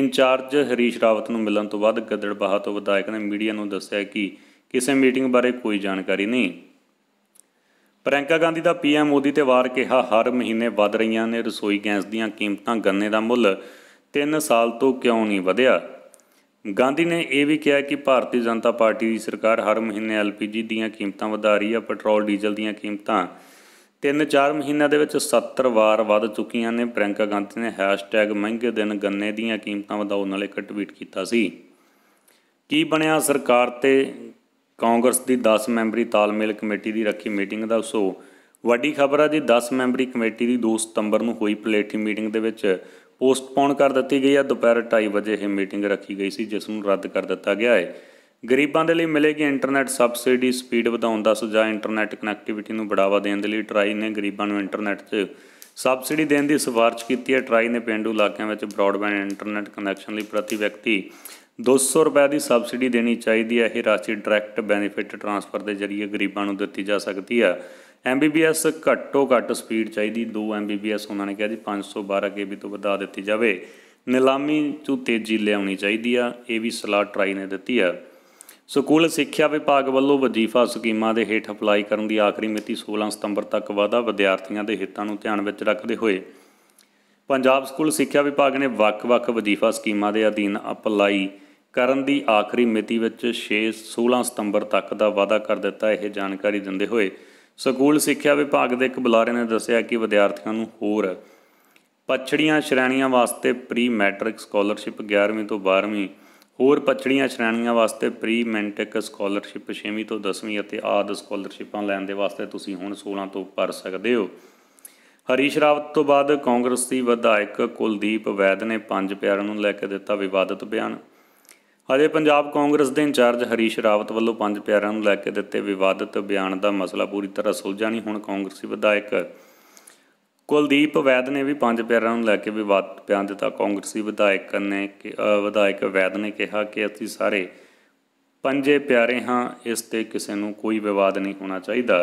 ਇੰਚਾਰਜ ਹਰੀਸ਼ ਰਾਵਤ ਨੂੰ ਮਿਲਣ ਤੋਂ ਬਾਅਦ ਗੱਦੜਬਾਹਾ ਤੋਂ ਵਿਧਾਇਕ ਨੇ ਮੀਡੀਆ ਨੂੰ ਦੱਸਿਆ ਕਿ ਕਿਸੇ ਮੀਟਿੰਗ ਬਾਰੇ ਕੋਈ ਜਾਣਕਾਰੀ ਨਹੀਂ ਪ੍ਰਿੰਕਾ ਗਾਂਧੀ ਦਾ ਪੀਐਮ ਮੋਦੀ ਤੇ ਵਾਰ ਕਿਹਾ ਹਰ ਮਹੀਨੇ ਵਧ ਰਹੀਆਂ ਨੇ ਰਸੋਈ ਗੈਸ ਦੀਆਂ ਕੀਮਤਾਂ ਗੰਨੇ ਦਾ ਮੁੱਲ 3 ਸਾਲ ਤੋਂ ਕਿਉਂ ਨਹੀਂ ਵਧਿਆ ਗਾਂਧੀ ਨੇ ਇਹ ਵੀ ਕਿਹਾ ਕਿ ਭਾਰਤੀ ਜਨਤਾ ਪਾਰਟੀ ਦੀ ਸਰਕਾਰ ਹਰ ਮਹੀਨੇ ਐਲਪੀਜੀ ਦੀਆਂ ਕੀਮਤਾਂ ਵਧਾ ਰਹੀ ਹੈ ਪੈਟਰੋਲ ਡੀਜ਼ਲ ਦੀਆਂ ਕੀਮਤਾਂ 3-4 ਮਹੀਨਿਆਂ ਦੇ ਵਿੱਚ 70 ਵਾਰ ਵੱਧ ਚੁੱਕੀਆਂ ਨੇ ਪ੍ਰਿੰਕਾ ਗਾਂਧੀ ਨੇ #ਮਹਿੰਗੇ ਦਿਨ ਗੰਨੇ ਦੀਆਂ ਕੀਮਤਾਂ ਵਧਾਉਣ ਨਾਲ ਇੱਕ ਟਵੀਟ ਕੀਤਾ ਸੀ ਕੀ ਬਣਿਆ ਸਰਕਾਰ ਤੇ ਕਾਂਗਰਸ ਦੀ 10 ਮੈਂਬਰੀ ਤਾਲਮੇਲ ਕਮੇਟੀ ਦੀ ਰੱਖੀ ਮੀਟਿੰਗ ਦਾ ਸੋ ਵੱਡੀ ਖਬਰ ਆ ਜੀ 10 ਮੈਂਬਰੀ ਕਮੇਟੀ ਦੀ 2 ਸਤੰਬਰ ਨੂੰ ਹੋਈ ਪਲੇਠੀ ਮੀਟਿੰਗ ਦੇ ਵਿੱਚ ਪੋਸਟਪੋਨ ਕਰ ਦਿੱਤੀ ਗਈ ਹੈ ਦੁਪਹਿਰ 2:30 ਵਜੇ ਇਹ ਮੀਟਿੰਗ ਰੱਖੀ ਗਈ ਸੀ ਜਿਸ ਨੂੰ ਰੱਦ ਕਰ ਦਿੱਤਾ ਗਿਆ ਹੈ ਗਰੀਬਾਂ ਦੇ ਲਈ ਮਿਲੇਗੀ ਇੰਟਰਨੈਟ ਸਬਸਿਡੀ ਸਪੀਡ ਵਧਾਉਣ ਦਾ ਸੁਝਾਅ ਇੰਟਰਨੈਟ ਕਨੈਕਟੀਵਿਟੀ ਨੂੰ ਬੜਾਵਾ ਦੇਣ ਦੇ ਲਈ ਟਰਾਈ ਨੇ ਗਰੀਬਾਂ ਨੂੰ ਇੰਟਰਨੈਟ ਤੇ ਸਬਸਿਡੀ ਦੇਣ ਦੀ ਸਵਾਰਚ ਕੀਤੀ ਹੈ ਟਰਾਈ ਨੇ ਪਿੰਡੂ ਇਲਾਕਿਆਂ ਵਿੱਚ ਬ੍ਰਾਡਬੈਂਡ ਇੰਟਰਨੈਟ ਕਨੈਕਸ਼ਨ ਲਈ ਪ੍ਰਤੀ ਵਿਅਕਤੀ 200 ਰੁਪਏ ਦੀ ਸਬਸਿਡੀ ਦੇਣੀ ਚਾਹੀਦੀ ਹੈ ਇਹ ਰਾਸ਼ੀ ਡਾਇਰੈਕਟ ਬੈਨੀਫਿਟ ਟ੍ਰਾਂਸਫਰ ਦੇ ਜ਼ਰੀਏ ਗਰੀਬਾਂ ਨੂੰ ਦਿੱਤੀ ਜਾ ਸਕਦੀ ਹੈ ਐਮਬੀਬੀਐਸ ਘੱਟੋ ਘੱਟ ਸਪੀਡ ਚਾਹੀਦੀ 2 ਐਮਬੀਬੀਐਸ ਉਹਨਾਂ ਨੇ ਕਿਹਾ ਜੀ 512 ਕੇਬੀ ਤੋਂ ਵਧਾ ਦਿੱਤੀ ਜਾਵੇ ਨਿਲਾਮੀ 'ਚ ਤੇਜ਼ੀ ਲਿਆਉਣੀ ਚਾਹੀਦੀ ਆ ਇਹ ਵੀ ਸਲਾਹ ਟਰਾਈ ਨੇ ਦਿੱਤੀ ਆ ਸਕੂਲ ਸਿੱਖਿਆ ਵਿਭਾਗ ਵੱਲੋਂ ਵਜ਼ੀਫਾ ਸਕੀਮਾਂ ਦੇ ਹੇਠ ਅਪਲਾਈ ਕਰਨ ਦੀ ਆਖਰੀ ਮਿਤੀ 16 ਸਤੰਬਰ ਤੱਕ ਵਾਧਾ ਵਿਦਿਆਰਥੀਆਂ ਦੇ ਹਿੱਤਾਂ ਨੂੰ ਧਿਆਨ ਵਿੱਚ ਰੱਖਦੇ ਹੋਏ ਪੰਜਾਬ ਸਕੂਲ ਸਿੱਖਿਆ ਵਿਭਾਗ ਨੇ ਵੱਖ-ਵੱਖ ਵਜ਼ੀਫਾ ਸਕੀਮਾਂ ਦੇ ਅਧੀਨ ਅਪਲਾਈ ਕਰਨ ਦੀ ਆਖਰੀ ਮਿਤੀ ਵਿੱਚ 6 16 ਸਤੰਬਰ ਤੱਕ ਦਾ ਵਾਅਦਾ ਕਰ ਦਿੱਤਾ ਇਹ ਜਾਣਕਾਰੀ ਦਿੰਦੇ ਹੋਏ ਸਕੂਲ ਸਿੱਖਿਆ ਵਿਭਾਗ ਦੇ ਇੱਕ ਬੁਲਾਰੇ ਨੇ ਦੱਸਿਆ ਕਿ ਵਿਦਿਆਰਥੀਆਂ ਨੂੰ ਹੋਰ ਪਛੜੀਆਂ ਸ਼੍ਰੇਣੀਆਂ ਵਾਸਤੇ ਪ੍ਰੀ ਮੈਟ੍ਰਿਕ ਸਕਾਲਰਸ਼ਿਪ 11ਵੀਂ ਤੋਂ 12ਵੀਂ ਹੋਰ ਪਛੜੀਆਂ ਸ਼੍ਰੇਣੀਆਂ ਵਾਸਤੇ ਪ੍ਰੀ ਮੈਂਟਿਕ ਸਕਾਲਰਸ਼ਿਪ 6ਵੀਂ ਤੋਂ 10ਵੀਂ ਅਤੇ ਆਦ ਸਕਾਲਰਸ਼ਿਪਾਂ ਲੈਣ ਦੇ ਵਾਸਤੇ ਤੁਸੀਂ ਹੁਣ 16 ਤੋਂ ਭਰ ਸਕਦੇ ਹੋ ਹਰੀਸ਼ ਰਾਵਤ ਤੋਂ ਬਾਅਦ ਕਾਂਗਰਸ ਦੀ ਵਿਧਾਇਕ ਕੁਲਦੀਪ ਵੈਦ ਨੇ ਪੰਜ ਪਿਆਰਾਂ ਨੂੰ ਲੈ ਕੇ ਦਿੱਤਾ ਵਿਵਾਦਤ ਬਿਆਨ ਅਜੇ ਪੰਜਾਬ ਕਾਂਗਰਸ ਦੇ ਇੰਚਾਰਜ ਹਰੀਸ਼ ਰਾਵਤ ਵੱਲੋਂ ਪੰਜ ਪਿਆਰਿਆਂ ਨੂੰ ਲੈ ਕੇ ਦਿੱਤੇ ਵਿਵਾਦਤ ਬਿਆਨ ਦਾ ਮਸਲਾ ਪੂਰੀ ਤਰ੍ਹਾਂ ਸੁਲਝਾ ਨਹੀਂ ਹੁਣ ਕਾਂਗਰਸੀ ਵਿਧਾਇਕ ਕੁਲਦੀਪ ਵੈਦ ਨੇ ਵੀ ਪੰਜ ਪਿਆਰਿਆਂ ਨੂੰ ਲੈ ਕੇ ਵਿਵਾਦਤ ਬਿਆਨ ਦਿੱਤਾ ਕਾਂਗਰਸੀ ਵਿਧਾਇਕ ਨੇ ਕਿ ਵਿਧਾਇਕ ਵੈਦ ਨੇ ਕਿਹਾ ਕਿ ਅਸੀਂ ਸਾਰੇ ਪੰਜੇ ਪਿਆਰੇ ਹਾਂ ਇਸ ਤੇ ਕਿਸੇ ਨੂੰ ਕੋਈ ਵਿਵਾਦ ਨਹੀਂ ਹੋਣਾ ਚਾਹੀਦਾ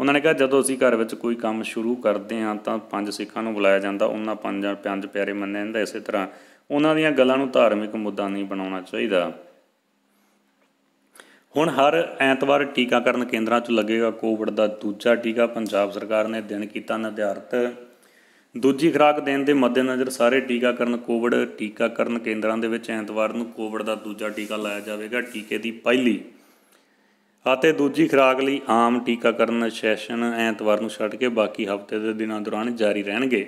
ਉਹਨਾਂ ਨੇ ਕਿਹਾ ਜਦੋਂ ਅਸੀਂ ਘਰ ਵਿੱਚ ਕੋਈ ਕੰਮ ਸ਼ੁਰੂ ਕਰਦੇ ਹਾਂ ਤਾਂ ਪੰਜ ਸਿੱਖਾਂ ਨੂੰ ਬੁਲਾਇਆ ਜਾਂਦਾ ਉਹਨਾਂ ਪੰਜਾਂ ਪੰਜ ਪਿਆਰੇ ਮੰਨੇ ਜਾਂਦਾ ਇਸੇ ਤਰ੍ਹਾਂ ਉਹਨਾਂ ਦੀਆਂ ਗੱਲਾਂ ਨੂੰ ਧਾਰਮਿਕ ਮੁੱਦਾ ਨਹੀਂ ਬਣਾਉਣਾ ਚਾਹੀਦਾ ਹੁਣ ਹਰ ਐਤਵਾਰ ਟੀਕਾਕਰਨ ਕੇਂਦਰਾਂ 'ਚ ਲੱਗੇਗਾ ਕੋਵਿਡ ਦਾ ਦੂਜਾ ਟੀਕਾ ਪੰਜਾਬ ਸਰਕਾਰ ਨੇ ਦਿਨ ਕੀਤਾ ਨਿਰਧਾਰਤ ਦੂਜੀ ਖੁਰਾਕ ਦੇਣ ਦੇ ਮੱਦੇਨਜ਼ਰ ਸਾਰੇ ਟੀਕਾਕਰਨ ਕੋਵਿਡ ਟੀਕਾਕਰਨ ਕੇਂਦਰਾਂ ਦੇ ਵਿੱਚ ਐਤਵਾਰ ਨੂੰ ਕੋਵਿਡ ਦਾ ਦੂਜਾ ਟੀਕਾ ਲਾਇਆ ਜਾਵੇਗਾ ਟੀਕੇ ਦੀ ਪਹਿਲੀ ਅਤੇ ਦੂਜੀ ਖੁਰਾਕ ਲਈ ਆਮ ਟੀਕਾਕਰਨ ਸੈਸ਼ਨ ਐਤਵਾਰ ਨੂੰ ਛੱਡ ਕੇ ਬਾਕੀ ਹਫ਼ਤੇ ਦੇ ਦਿਨਾਂ ਦੌਰਾਨ ਜਾਰੀ ਰਹਿਣਗੇ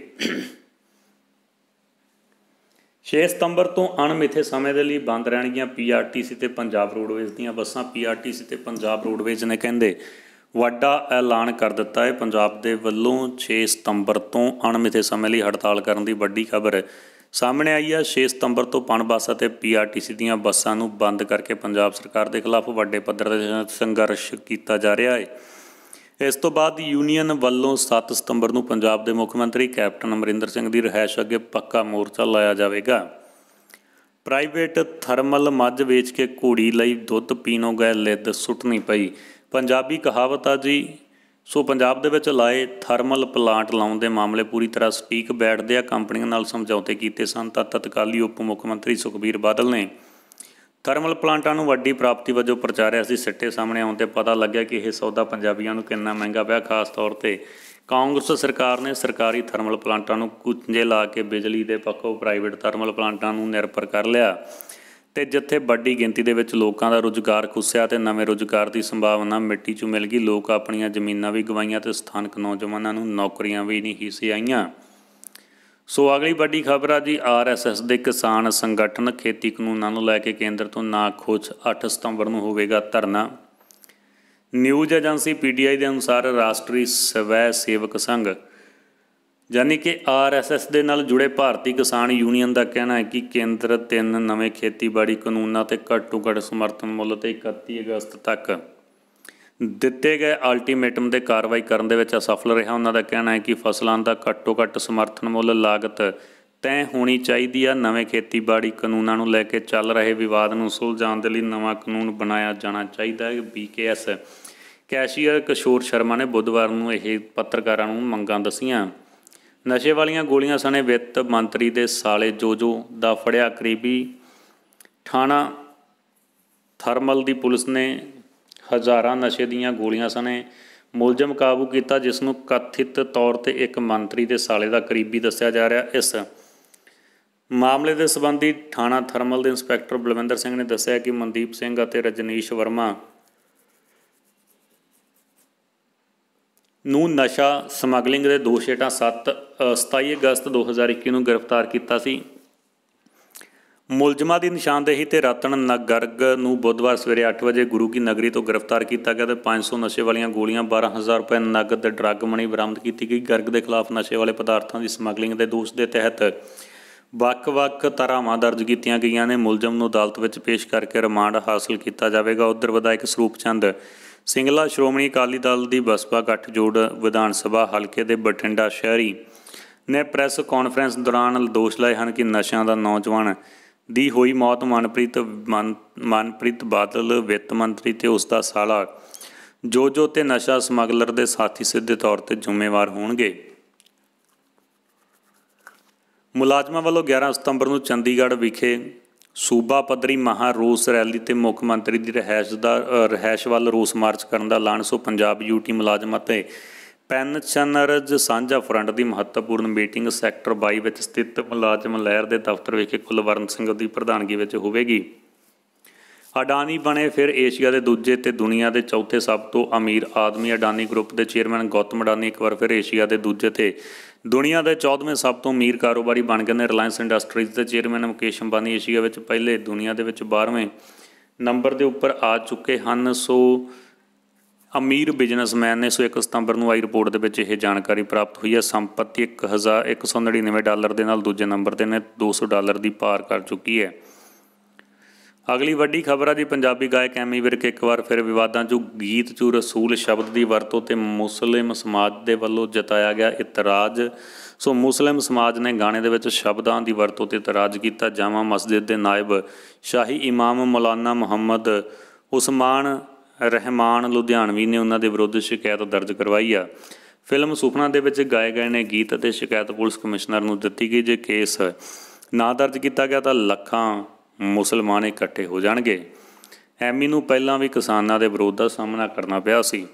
6 ਸਤੰਬਰ ਤੋਂ ਅਣਮਿੱਥੇ ਸਮੇਂ ਦੇ ਲਈ ਬੰਦ ਰਹਿਣਗੀਆਂ ਪੀਆਰਟੀਸੀ ਤੇ ਪੰਜਾਬ ਰੋਡਵੇਜ਼ ਦੀਆਂ ਬੱਸਾਂ ਪੀਆਰਟੀਸੀ ਤੇ ਪੰਜਾਬ ਰੋਡਵੇਜ਼ ਨੇ ਕਹਿੰਦੇ ਵੱਡਾ ਐਲਾਨ ਕਰ ਦਿੱਤਾ ਹੈ ਪੰਜਾਬ ਦੇ ਵੱਲੋਂ 6 ਸਤੰਬਰ ਤੋਂ ਅਣਮਿੱਥੇ ਸਮੇਂ ਲਈ ਹੜਤਾਲ ਕਰਨ ਦੀ ਵੱਡੀ ਖਬਰ ਸਾਹਮਣੇ ਆਈ ਹੈ 6 ਸਤੰਬਰ ਤੋਂ ਪਣ ਬੱਸ ਅਤੇ ਪੀਆਰਟੀਸੀ ਦੀਆਂ ਬੱਸਾਂ ਨੂੰ ਬੰਦ ਕਰਕੇ ਪੰਜਾਬ ਸਰਕਾਰ ਦੇ ਖਿਲਾਫ ਵੱਡੇ ਪੱਧਰ ਤੇ ਸੰਘਰਸ਼ ਕੀਤਾ ਜਾ ਰਿਹਾ ਹੈ ਇਸ ਤੋਂ ਬਾਅਦ ਯੂਨੀਅਨ ਵੱਲੋਂ 7 ਸਤੰਬਰ ਨੂੰ ਪੰਜਾਬ ਦੇ ਮੁੱਖ ਮੰਤਰੀ ਕੈਪਟਨ ਅਮਰਿੰਦਰ ਸਿੰਘ ਦੀ ਰਹਿائش ਅੱਗੇ ਪੱਕਾ ਮੋਰਚਾ ਲਾਇਆ ਜਾਵੇਗਾ ਪ੍ਰਾਈਵੇਟ ਥਰਮਲ ਮੱਝ ਵੇਚ ਕੇ ਘੋੜੀ ਲਈ ਦੁੱਧ ਪੀਣੋਂ ਗਏ ਲਿੱਦ ਸੁੱਟਣੀ ਪਈ ਪੰਜਾਬੀ ਕਹਾਵਤ ਆ ਜੀ ਸੋ ਪੰਜਾਬ ਦੇ ਵਿੱਚ ਲਾਏ ਥਰਮਲ ਪਲਾਂਟ ਲਾਉਣ ਦੇ ਮਾਮਲੇ ਪੂਰੀ ਤਰ੍ਹਾਂ ਸਪੀਕ ਬੈਠਦੇ ਆ ਕੰਪਨੀਆਂ ਨਾਲ ਸਮਝੌਤੇ ਕੀਤੇ ਸਨ ਤਾਂ ਤਤਕਾਲੀ ਉਪ ਮੁੱਖ ਮੰਤਰੀ ਸੁਖਬੀਰ ਬਾਦਲ ਨੇ ਥਰਮਲ ਪਲਾਂਟਾਂ ਨੂੰ ਵੱਡੀ ਪ੍ਰਾਪਤੀ ਵਜੋਂ ਪ੍ਰਚਾਰਿਆ ਸੀ ਸਿੱਟੇ ਸਾਹਮਣੇ ਆਉਣ ਤੇ ਪਤਾ ਲੱਗਿਆ ਕਿ ਇਹ ਸੌਦਾ ਪੰਜਾਬੀਆਂ ਨੂੰ ਕਿੰਨਾ ਮਹਿੰਗਾ ਪਿਆ ਖਾਸ ਤੌਰ ਤੇ ਕਾਂਗਰਸ ਸਰਕਾਰ ਨੇ ਸਰਕਾਰੀ ਥਰਮਲ ਪਲਾਂਟਾਂ ਨੂੰ ਕੁੰਝੇ ਲਾ ਕੇ ਬਿਜਲੀ ਦੇ ਪੱਖੋਂ ਪ੍ਰਾਈਵੇਟ ਥਰਮਲ ਪਲਾਂਟਾਂ ਨੂੰ ਨਿਰਭਰ ਕਰ ਲਿਆ ਤੇ ਜਿੱਥੇ ਵੱਡੀ ਗਿਣਤੀ ਦੇ ਵਿੱਚ ਲੋਕਾਂ ਦਾ ਰੋਜ਼ਗਾਰ ਖੁੱਸਿਆ ਤੇ ਨਵੇਂ ਰੋਜ਼ਗਾਰ ਦੀ ਸੰਭਾਵਨਾ ਮਿੱਟੀ 'ਚ ਮਿਲ ਗਈ ਲੋਕ ਆਪਣੀਆਂ ਜ਼ਮੀਨਾਂ ਵੀ ਗਵਾਈਆਂ ਤੇ ਸਥਾਨਕ ਨੌਜਵਾਨਾਂ ਨੂੰ ਨੌਕਰੀਆਂ ਵੀ ਨਹੀਂ ਸੀ ਆਈਆਂ ਸੋ ਅਗਲੀ ਵੱਡੀ ਖਬਰ ਆ ਜੀ ਆਰਐਸਐਸ ਦੇ ਕਿਸਾਨ ਸੰਗਠਨ ਖੇਤੀ ਕਾਨੂੰਨਾਂ ਨੂੰ ਲੈ ਕੇ ਕੇਂਦਰ ਤੋਂ ਨਾ ਖੋਛ 8 ਸਤੰਬਰ ਨੂੰ ਹੋਵੇਗਾ ਧਰਨਾ ਨਿਊਜ਼ ਏਜੰਸੀ ਪੀਟੀਆਈ ਦੇ ਅਨੁਸਾਰ ਰਾਸ਼ਟਰੀ ਸਵੈ ਸੇਵਕ ਸੰਘ ਯਾਨੀ ਕਿ ਆਰਐਸਐਸ ਦੇ ਨਾਲ ਜੁੜੇ ਭਾਰਤੀ ਕਿਸਾਨ ਯੂਨੀਅਨ ਦਾ ਕਹਿਣਾ ਹੈ ਕਿ ਕੇਂਦਰ ਤਿੰਨ ਨਵੇਂ ਖੇਤੀਬਾੜੀ ਕਾਨੂੰਨਾਂ ਤੇ ਘੱਟੋ ਘੱਟ ਸਮਰਥਨ ਮੁੱਲ ਤੇ 31 ਅਗਸਤ ਤੱਕ ਦਿੱਤੇ ਗਏ ਅਲਟੀਮੇਟਮ ਦੇ ਕਾਰਵਾਈ ਕਰਨ ਦੇ ਵਿੱਚ ਅਸਫਲ ਰਿਹਾ ਉਹਨਾਂ ਦਾ ਕਹਿਣਾ ਹੈ ਕਿ ਫਸਲਾਂ ਦਾ ਘੱਟੋ ਘੱਟ ਸਮਰਥਨ ਮੁੱਲ ਲਾਗਤ ਤੈਅ ਹੋਣੀ ਚਾਹੀਦੀ ਆ ਨਵੇਂ ਖੇਤੀਬਾੜੀ ਕਾਨੂੰਨਾਂ ਨੂੰ ਲੈ ਕੇ ਚੱਲ ਰਹੇ ਵਿਵਾਦ ਨੂੰ ਸੁਲਝਾਉਣ ਦੇ ਲਈ ਨਵਾਂ ਕਾਨੂੰਨ ਬਣਾਇਆ ਜਾਣਾ ਚਾਹੀਦਾ ਹੈ ਬੀਕੇਐਸ ਕੈਸ਼ੀਅਰ ਕਿਸ਼ੋਰ ਸ਼ਰਮਾ ਨੇ ਬੁੱਧਵਾਰ ਨੂੰ ਇਹ ਪੱਤਰਕਾਰਾਂ ਨੂੰ ਮੰਗਾਂ ਦਸੀਆਂ ਨਸ਼ੇ ਵਾਲੀਆਂ ਗੋਲੀਆਂ ਸਣੇ ਵਿੱਤ ਮੰਤਰੀ ਦੇ ਸਾਲੇ ਜੋਜੋ ਦਾ ਫੜਿਆ ਕਰੀਬੀ ਥਾਣਾ ਥਰਮਲ ਦੀ ਪੁਲਿਸ ਨੇ ਹਜ਼ਾਰਾਂ ਨਸ਼ੇ ਦੀਆਂ ਗੋਲੀਆਂ ਸਣੇ ਮੁਲਜ਼ਮ ਕਾਬੂ ਕੀਤਾ ਜਿਸ ਨੂੰ ਕਥਿਤ ਤੌਰ ਤੇ ਇੱਕ ਮੰਤਰੀ ਦੇ ਸਾਲੇ ਦਾ ਕਰੀਬੀ ਦੱਸਿਆ ਜਾ ਰਿਹਾ ਇਸ ਮਾਮਲੇ ਦੇ ਸੰਬੰਧੀ ਥਾਣਾ ਥਰਮਲ ਦੇ ਇੰਸਪੈਕਟਰ ਬਲਵਿੰਦਰ ਸਿੰਘ ਨੇ ਦੱਸਿਆ ਕਿ ਮਨਦੀਪ ਸਿੰਘ ਅਤੇ ਰਜਨੀਸ਼ ਵਰਮਾ ਨੂੰ ਨਸ਼ਾ ਸਮਗਲਿੰਗ ਦੇ ਦੋਸ਼ ਹੇਠਾਂ 7 27 ਅਗਸਤ 2021 ਨੂੰ ਗ੍ਰਿਫਤਾਰ ਕੀਤਾ ਸੀ ਮੁਲਜ਼ਮਾਂ ਦੀ ਨਿਸ਼ਾਨਦੇਹੀ ਤੇ ਰਤਨ ਨਗਰਗ ਨੂੰ ਬੁੱਧਵਾਰ ਸਵੇਰੇ 8 ਵਜੇ ਗੁਰੂ ਕੀ ਨਗਰੀ ਤੋਂ ਗ੍ਰਿਫਤਾਰ ਕੀਤਾ ਗਿਆ ਤੇ 500 ਨਸ਼ੇ ਵਾਲੀਆਂ ਗੋਲੀਆਂ 12000 ਰੁਪਏ ਨਗਦ ਤੇ ਡਰੱਗ ਮਣੀ ਬਰਾਮਦ ਕੀਤੀ ਗਈ ਗਰਗ ਦੇ ਖਿਲਾਫ ਨਸ਼ੇ ਵਾਲੇ ਪਦਾਰਥਾਂ ਦੀ ਸਮਗਲਿੰਗ ਦੇ ਦੋਸ਼ ਦੇ ਤਹਿਤ ਵੱਖ-ਵੱਖ ਤਰ੍ਹਾਂਾਂ ਦਰਜ ਕੀਤੀਆਂ ਗਈਆਂ ਨੇ ਮੁਲਜ਼ਮ ਨੂੰ ਅਦਾਲਤ ਵਿੱਚ ਪੇਸ਼ ਕਰਕੇ ਰਿਮਾਂਡ ਹਾਸਲ ਕੀਤਾ ਜਾਵੇਗਾ ਉਧਰ ਵਿਧਾਇਕ ਸਰੂਪ ਚੰਦ ਸਿੰਗਲਾ ਸ਼੍ਰੋਮਣੀ ਅਕਾਲੀ ਦਲ ਦੀ ਬਸਪਾ ਜੋੜ ਵਿਧਾਨ ਸਭਾ ਹਲਕੇ ਦੇ ਬਠਿੰਡਾ ਸ਼ਹਿਰੀ ਨੇ ਪ੍ਰੈਸ ਕਾਨਫਰੰਸ ਦੌਰਾਨ ਦੋਸ਼ ਲਾਏ ਹਨ ਕਿ ਨਸ਼ਿਆਂ ਦਾ ਨੌਜਵਾਨ ਦੀ ਹੋਈ ਮੌਤ ਮਨਪ੍ਰੀਤ ਮਨਪ੍ਰੀਤ ਬਾਦਲ ਵਿੱਤ ਮੰਤਰੀ ਤੇ ਉਸ ਦਾ ਸਾਲਾ ਜੋ ਜੋ ਤੇ ਨਸ਼ਾ ਸਮਗਲਰ ਦੇ ਸਾਥੀ ਸਿੱਧੇ ਤੌਰ ਤੇ ਜ਼ਿੰਮੇਵਾਰ ਹੋਣਗੇ ਮੁਲਾਜ਼ਮਾਂ ਵੱਲੋਂ 11 ਸਤੰਬਰ ਨੂੰ ਚੰਡੀਗੜ੍ਹ ਵਿਖੇ ਸੂਬਾ ਪੱਧਰੀ ਮਹਾ ਰੋਸ ਰੈਲੀ ਤੇ ਮੁੱਖ ਮੰਤਰੀ ਦੀ ਰਹਿਸ਼ ਦਾ ਰਹਿਸ਼ ਵੱਲ ਰੋਸ ਮਾਰਚ ਕਰਨ ਦਾ ਐਲਾਨ ਸੋ ਪੰਜਾਬ ਯੂਟੀ ਮੁਲਾਜ਼ਮਾਂ ਤੇ ਪੈਨਸ਼ਨਰਜ਼ ਸਾਂਝਾ ਫਰੰਟ ਦੀ ਮਹੱਤਵਪੂਰਨ ਮੀਟਿੰਗ ਸੈਕਟਰ 22 ਵਿੱਚ ਸਥਿਤ ਮੁਲਾਜ਼ਮ ਲਹਿਰ ਦੇ ਦਫ਼ਤਰ ਵਿਖੇ ਕੁਲਵਰਨ ਸਿੰਘ ਦੀ ਪ੍ਰਧਾਨਗੀ ਵਿੱਚ ਹੋਵੇਗੀ ਅਡਾਨੀ ਬਣੇ ਫਿਰ ਏਸ਼ੀਆ ਦੇ ਦੂਜੇ ਤੇ ਦੁਨੀਆ ਦੇ ਚੌਥੇ ਸਭ ਤੋਂ ਅਮੀਰ ਆਦਮੀ ਅਡਾਨੀ ਗਰੁੱਪ ਦੇ ਚੇਅਰਮੈਨ ਗੌਤਮ ਅਡਾਨੀ ਇੱਕ ਵਾਰ ਫਿਰ ਏਸ਼ੀਆ ਦੇ ਦੂਜੇ ਤੇ ਦੁਨੀਆ ਦੇ 14ਵੇਂ ਸਭ ਤੋਂ ਅਮੀਰ ਕਾਰੋਬਾਰੀ ਬਣ ਗਏ ਨੇ ਰਿਲਾਇੰਸ ਇੰਡਸਟਰੀਜ਼ ਦੇ ਚੇਅਰਮੈਨ ਮੁਕੇਸ਼ ਅੰਬਾਨੀ ਏਸ਼ੀਆ ਵਿੱਚ ਪਹਿਲੇ ਦੁਨੀਆ ਦੇ ਵਿੱਚ 12ਵੇਂ ਨੰਬਰ ਦੇ ਉੱਪਰ ਆ ਚੁੱਕੇ ਹਨ ਸੋ ਅਮੀਰ ਬਿਜ਼ਨਸਮੈਨ ਨੇ ਸੋ 1 ਸਤੰਬਰ ਨੂੰ ਆਈ ਰਿਪੋਰਟ ਦੇ ਵਿੱਚ ਇਹ ਜਾਣਕਾਰੀ ਪ੍ਰਾਪਤ ਹੋਈ ਹੈ ਸੰਪਤੀ 1199 ਡਾਲਰ ਦੇ ਨਾਲ ਦੂਜੇ ਨੰਬਰ ਤੇ ਨੇ 200 ਡਾਲਰ ਦੀ ਪਾਰ ਕਰ ਚੁੱਕੀ ਹੈ ਅਗਲੀ ਵੱਡੀ ਖਬਰ ਆ ਜੀ ਪੰਜਾਬੀ ਗਾਇਕ ਐਮੀ ਵਿਰਕ ਇੱਕ ਵਾਰ ਫਿਰ ਵਿਵਾਦਾਂ 'ਚੋਂ ਗੀਤ 'ਚ ਰਸੂਲ ਸ਼ਬਦ ਦੀ ਵਰਤੋਂ ਤੇ ਮੁਸਲਿਮ ਸਮਾਜ ਦੇ ਵੱਲੋਂ ਜਤਾਇਆ ਗਿਆ ਇਤਰਾਜ਼ ਸੋ ਮੁਸਲਿਮ ਸਮਾਜ ਨੇ ਗਾਣੇ ਦੇ ਵਿੱਚ ਸ਼ਬਦਾਂ ਦੀ ਵਰਤੋਂ ਤੇ ਇਤਰਾਜ਼ ਕੀਤਾ ਜਾਮਾ ਮਸਜਿਦ ਦੇ ਨਾਇਬ ਸ਼ਾਹੀ ਇਮਾਮ ਮੌਲਾਨਾ ਮੁਹੰਮਦ ਉਸਮਾਨ ਰਹਿਮਾਨ ਲੁਧਿਆਣਵੀ ਨੇ ਉਹਨਾਂ ਦੇ ਵਿਰੁੱਧ ਸ਼ਿਕਾਇਤ ਦਰਜ ਕਰਵਾਈ ਆ ਫਿਲਮ ਸੁਪਨਾ ਦੇ ਵਿੱਚ ਗਾਏ ਗਏ ਨੇ ਗੀਤ ਅਤੇ ਸ਼ਿਕਾਇਤ ਪੁਲਿਸ ਕਮਿਸ਼ਨਰ ਨੂੰ ਦਿੱਤੀ ਗਈ ਜੇ ਕੇਸ ਨਾ ਦਰਜ ਕੀਤਾ ਗਿਆ ਤਾਂ ਲੱਖਾਂ ਮੁਸਲਮਾਨ ਇਕੱਠੇ ਹੋ ਜਾਣਗੇ ਐਮੀ ਨੂੰ ਪਹਿਲਾਂ ਵੀ ਕਿਸਾਨਾਂ ਦੇ ਵਿਰੋਧ ਦਾ ਸਾਹਮਣਾ ਕਰਨਾ ਪਿਆ ਸੀ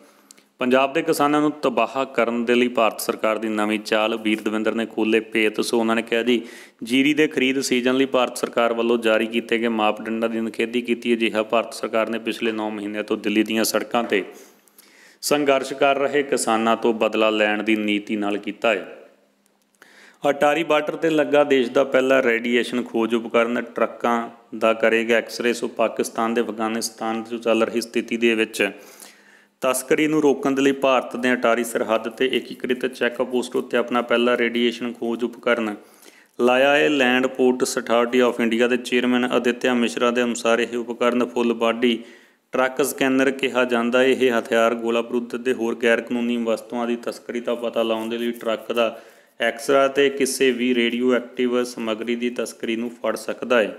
ਪੰਜਾਬ ਦੇ ਕਿਸਾਨਾਂ ਨੂੰ ਤਬਾਹ ਕਰਨ ਦੇ ਲਈ ਭਾਰਤ ਸਰਕਾਰ ਦੀ ਨਵੀਂ ਚਾਲ ਵੀਰ ਦਵਿੰਦਰ ਨੇ ਖੋਲੇ ਪੇਤ ਸੋ ਉਹਨਾਂ ਨੇ ਕਿਹਾ ਜੀ ਜੀਰੀ ਦੇ ਖਰੀਦ ਸੀਜ਼ਨ ਲਈ ਭਾਰਤ ਸਰਕਾਰ ਵੱਲੋਂ ਜਾਰੀ ਕੀਤੇ ਗਏ ਮਾਪਦੰਡਾਂ ਦੀ ਨਿਖੇਧੀ ਕੀਤੀ ਅਜਿਹਾ ਭਾਰਤ ਸਰਕਾਰ ਨੇ ਪਿਛਲੇ 9 ਮਹੀਨਿਆਂ ਤੋਂ ਦਿੱਲੀ ਦੀਆਂ ਸੜਕਾਂ ਤੇ ਸੰਘਰਸ਼ ਕਰ ਰਹੇ ਕਿਸਾਨਾਂ ਤੋਂ ਬਦਲਾ ਲੈਣ ਦੀ ਨੀਤੀ ਨਾਲ ਕੀਤਾ ਹੈ ਅਟਾਰੀ ਬਾਰਡਰ ਤੇ ਲੱਗਾ ਦੇਸ਼ ਦਾ ਪਹਿਲਾ ਰੇਡੀਏਸ਼ਨ ਖੋਜ ਉਪਕਰਨ ਟਰੱਕਾਂ ਦਾ ਕਰੇਗਾ ਐਕਸ-ਰੇ ਸੋ ਪਾਕਿਸਤਾਨ ਦੇ ਅਫਗਾਨਿਸਤਾਨ ਤੋਂ ਚੱਲ ਰਹੀ ਸਥਿਤੀ ਦੇ ਵਿੱਚ ਤਸਕਰੀ ਨੂੰ ਰੋਕਣ ਦੇ ਲਈ ਭਾਰਤ ਦੇ ਅਟਾਰੀ ਸਰਹੱਦ ਤੇ ਏਕੀਕ੍ਰਿਤ ਚੈੱਕ ਪੋਸਟ ਉੱਤੇ ਆਪਣਾ ਪਹਿਲਾ ਰੇਡੀਏਸ਼ਨ ਖੋਜ ਉਪਕਰਨ ਲਾਇਆ ਹੈ land port authority of India ਦੇ ਚੇਅਰਮੈਨ ਅਦਿੱਤਿਆ ਮਿਸ਼ਰਾ ਦੇ ਅਨੁਸਾਰ ਇਹ ਉਪਕਰਨ ਫੁੱਲ ਬਾਡੀ ਟਰੱਕ ਸਕੈਨਰ ਕਿਹਾ ਜਾਂਦਾ ਇਹ ਹਥਿਆਰ ਗੋਲਾ ਬਰੂਦ ਤੇ ਹੋਰ ਗੈਰ ਕਾਨੂੰਨੀ ਵਸਤੂਆਂ ਦੀ ਤਸਕਰੀ ਦਾ ਪਤਾ ਲਾਉਣ ਦੇ ਲਈ ਟਰੱਕ ਦਾ ਐਕਸਰਾ ਤੇ ਕਿਸੇ ਵੀ ਰੇਡੀਓ ਐਕਟਿਵ ਸਮਗਰੀ ਦੀ ਤਸਕਰੀ ਨੂੰ ਫੜ ਸਕਦਾ ਹੈ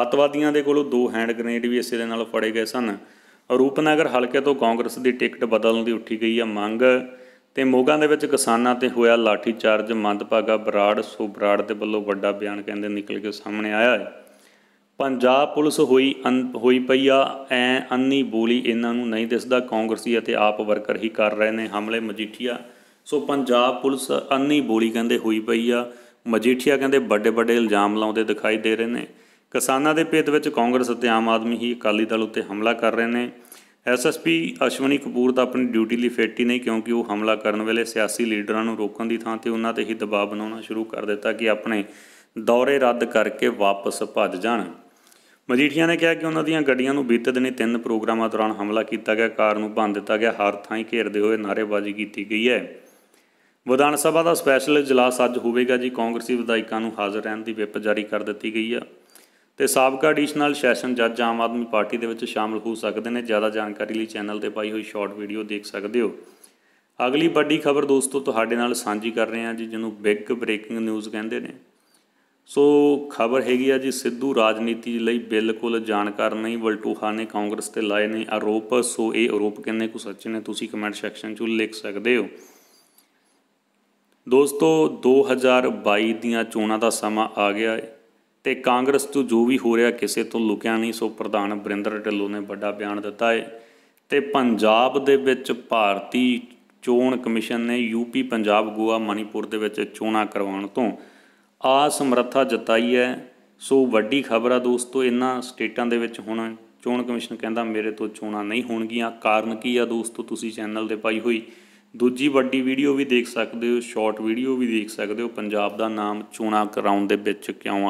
ਆਤਵਾਦੀਆਂ ਦੇ ਕੋਲੋਂ ਦੋ ਹੈਂਡ ਗ੍ਰੇਨੇਡ ਵੀ ਇਸੇ ਦੇ ਨਾਲ ਫੜੇ ਗਏ ਸਨ ਰੂਪਨਗਰ ਹਲਕੇ ਤੋਂ ਕਾਂਗਰਸ ਦੀ ਟਿਕਟ ਬਦਲਣ ਦੀ ਉੱਠੀ ਗਈ ਹੈ ਮੰਗ ਤੇ ਮੋਗਾ ਦੇ ਵਿੱਚ ਕਿਸਾਨਾਂ ਤੇ ਹੋਇਆ ਲਾਠੀ ਚਾਰਜ ਮੰਦਪਾਗਾ ਬਰਾੜ ਸੋ ਬਰਾੜ ਦੇ ਵੱਲੋਂ ਵੱਡਾ ਬਿਆਨ ਕਹਿੰਦੇ ਨਿਕਲ ਕੇ ਸਾਹਮਣੇ ਆਇਆ ਹੈ ਪੰਜਾਬ ਪੁਲਿਸ ਹੋਈ ਹੋਈ ਪਈ ਆ ਐ ਅੰਨੀ ਬੋਲੀ ਇਹਨਾਂ ਨੂੰ ਨਹੀਂ ਦਿਸਦਾ ਕਾਂਗਰਸੀ ਅਤੇ ਆਪ ਵਰਕਰ ਹੀ ਕਰ ਰਹੇ ਨੇ ਹਮਲੇ ਮਜੀਠੀਆ ਸੋ ਪੰਜਾਬ ਪੁਲਿਸ ਅੰਨੀ ਬੋਲੀ ਕਹਿੰਦੇ ਹੋਈ ਪਈ ਆ ਮਜੀਠੀਆ ਕਹਿੰਦੇ ਵੱਡੇ ਵੱਡੇ ਇਲਜ਼ਾਮ ਲਾਉਂਦੇ ਦਿਖਾਈ ਦੇ ਰਹੇ ਨੇ ਕਿਸਾਨਾਂ ਦੇ ਭੇਤ ਵਿੱਚ ਕਾਂਗਰਸ ਅਤੇ ਆਮ ਆਦਮੀ ਹੀ ਅਕਾਲੀ ਦਲ ਉੱਤੇ ਹਮਲਾ ਕਰ ਰਹੇ ਨੇ ਐਸਐਸਪੀ ਅਸ਼ਵਨੀ ਕਪੂਰ ਤਾਂ ਆਪਣੀ ਡਿਊਟੀ ਲਈ ਫੇਟੀ ਨਹੀਂ ਕਿਉਂਕਿ ਉਹ ਹਮਲਾ ਕਰਨ ਵੇਲੇ ਸਿਆਸੀ ਲੀਡਰਾਂ ਨੂੰ ਰੋਕਣ ਦੀ ਥਾਂ ਤੇ ਉਹਨਾਂ ਤੇ ਹੀ ਦਬਾਅ ਬਣਾਉਣਾ ਸ਼ੁਰੂ ਕਰ ਦਿੱਤਾ ਕਿ ਆਪਣੇ ਦੌਰੇ ਰੱਦ ਕਰਕੇ ਵਾਪਸ ਭੱਜ ਜਾਣ ਮਜੀਠੀਆ ਨੇ ਕਿਹਾ ਕਿ ਉਹਨਾਂ ਦੀਆਂ ਗੱਡੀਆਂ ਨੂੰ ਬੀਤੇ ਦਿਨੀ ਤਿੰਨ ਪ੍ਰੋਗਰਾਮਾਂ ਦੌਰਾਨ ਹਮਲਾ ਕੀਤਾ ਗਿਆ ਕਾਰ ਨੂੰ ਭੰਨ ਦਿੱਤਾ ਗਿਆ ਹਰ ਥਾਂ ਹੀ ਘੇਰਦੇ ਹੋਏ ਨਾਰੇਬਾਜ਼ੀ ਕੀਤੀ ਗਈ ਹੈ ਵਿਧਾਨ ਸਭਾ ਦਾ ਸਪੈਸ਼ਲ ਇਜਲਾਸ ਅੱਜ ਹੋਵੇਗਾ ਜੀ ਕਾਂਗਰਸੀ ਵਿਧਾਇਕਾਂ ਨੂੰ ਹਾਜ਼ਰ ਰਹਿਣ ਦੀ ਵਿਪ ਜਾਰੀ ਕਰ ਦਿੱਤੀ ਗਈ ਹੈ ਤੇ ਸਾਬਕਾ ਐਡੀਸ਼ਨਲ ਸੈਸ਼ਨ ਜੱਜ ਆਮ ਆਦਮੀ ਪਾਰਟੀ ਦੇ ਵਿੱਚ ਸ਼ਾਮਲ ਹੋ ਸਕਦੇ ਨੇ ਜ਼ਿਆਦਾ ਜਾਣਕਾਰੀ ਲਈ ਚੈਨਲ ਤੇ ਪਾਈ ਹੋਈ ਸ਼ਾਰਟ ਵੀਡੀਓ ਦੇਖ ਸਕਦੇ ਹੋ ਅਗਲੀ ਵੱਡੀ ਖਬਰ ਦੋਸਤੋ ਤੁਹਾਡੇ ਨਾਲ ਸਾਂਝੀ ਕਰ ਰਹੇ ਹਾਂ ਜੀ ਜਿਹਨੂੰ ਬਿਗ ਬ੍ਰੇਕਿੰਗ ਨਿਊਜ਼ ਕਹਿੰਦੇ ਨੇ ਸੋ ਖਬਰ ਹੈਗੀ ਆ ਜੀ ਸਿੱਧੂ ਰਾਜਨੀਤੀ ਲਈ ਬਿਲਕੁਲ ਜਾਣਕਾਰ ਨਹੀਂ ਵਲਟੂਹਾ ਨੇ ਕਾਂਗਰਸ ਤੇ ਲਾਏ ਨੇ ਆਰੋਪ ਸੋ ਇਹ ਆਰੋਪ ਕਿੰਨੇ ਕੁ ਸੱਚ ਨੇ ਤੁਸੀਂ ਕਮੈਂਟ ਸੈਕਸ਼ਨ 'ਚ ਲਿਖ ਸਕਦੇ ਹੋ ਦੋਸਤੋ 2022 ਦੀਆਂ ਚੋਣਾਂ ਦਾ ਸਮਾਂ ਆ ਗਿਆ ਹੈ ਤੇ ਕਾਂਗਰਸ ਤੋਂ ਜੋ ਵੀ ਹੋ ਰਿਹਾ ਕਿਸੇ ਤੋਂ ਲੁਕਿਆ ਨਹੀਂ ਸੋ ਪ੍ਰਧਾਨ ਬਰਿੰਦਰ ਢਿੱਲੋਂ ਨੇ ਵੱਡਾ ਬਿਆਨ ਦਿੱਤਾ ਹੈ ਤੇ ਪੰਜਾਬ ਦੇ ਵਿੱਚ ਭਾਰਤੀ ਚੋਣ ਕਮਿਸ਼ਨ ਨੇ ਯੂਪੀ ਪੰਜਾਬ ਗੋਆ ਮਨੀਪੁਰ ਦੇ ਵਿੱਚ ਚੋਣਾਂ ਕਰਵਾਉਣ ਤੋਂ ਆਸ ਸਮਰੱਥਾ ਜਤਾਈ ਹੈ ਸੋ ਵੱਡੀ ਖਬਰ ਆ ਦੋਸਤੋ ਇਹਨਾਂ ਸਟੇਟਾਂ ਦੇ ਵਿੱਚ ਹੁਣ ਚੋਣ ਕਮਿਸ਼ਨ ਕਹਿੰਦਾ ਮੇਰੇ ਤੋਂ ਚੋਣਾਂ ਨਹੀਂ ਹੋਣਗੀਆਂ ਕਾਰਨ ਕੀ ਆ ਦੋਸਤੋ ਤੁਸੀਂ ਚੈਨਲ ਤੇ ਪਾਈ ਹੋਈ ਦੂਜੀ ਵੱਡੀ ਵੀਡੀਓ ਵੀ ਦੇਖ ਸਕਦੇ ਹੋ ਸ਼ਾਰਟ ਵੀਡੀਓ ਵੀ ਦੇਖ ਸਕਦੇ ਹੋ ਪੰਜਾਬ ਦਾ ਨਾਮ ਚੋਣਾਂ ਕਰਾਉਣ ਦੇ ਵਿੱਚ ਕਿਉਂ